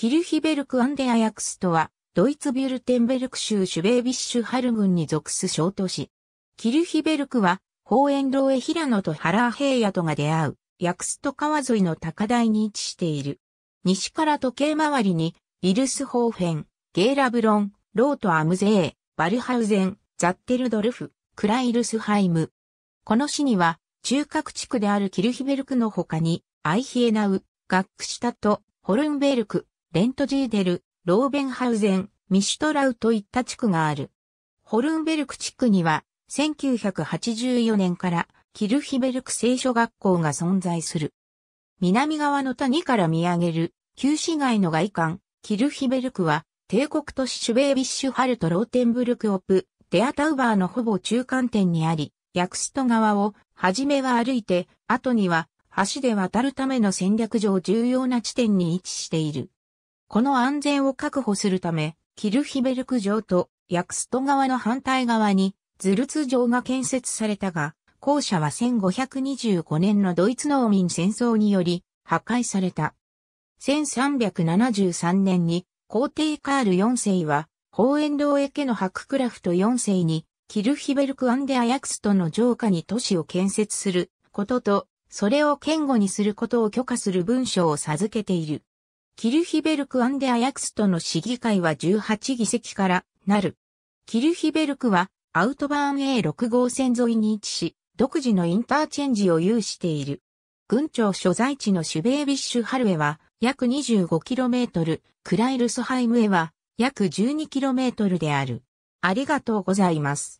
キルヒベルク・アンデア・ヤクストは、ドイツビュルテンベルク州シュベービッシュハル軍に属す小都市。キルヒベルクは、ホーエンローエラノとハラーヘイヤとが出会う、ヤクスト川沿いの高台に位置している。西から時計回りに、イルスホーフェン、ゲーラブロン、ロートアムゼー、バルハウゼン、ザッテルドルフ、クライルスハイム。この市には、中核地区であるキルヒベルクの他に、アイヒエナウ、ガックシタとホルンベルク、レントジーデル、ローベンハウゼン、ミシュトラウといった地区がある。ホルンベルク地区には、1984年からキルヒベルク聖書学校が存在する。南側の谷から見上げる旧市街の外観、キルヒベルクは帝国都市シュベービッシュハルト・ローテンブルク・オプ、デアタウバーのほぼ中間点にあり、ヤクスト川をはじめは歩いて、後には橋で渡るための戦略上重要な地点に位置している。この安全を確保するため、キルヒベルク城とヤクスト川の反対側にズルツ城が建設されたが、校舎は1525年のドイツ農民戦争により破壊された。1373年に皇帝カール4世は、ホ遠ーエ家のハッククラフト4世に、キルヒベルクアンデアヤクストの城下に都市を建設することと、それを堅固にすることを許可する文書を授けている。キルヒベルクアンデアヤクストの市議会は18議席からなる。キルヒベルクはアウトバーン A6 号線沿いに位置し、独自のインターチェンジを有している。軍庁所在地のシュベービッシュハルエは約 25km、クライルスハイムエは約 12km である。ありがとうございます。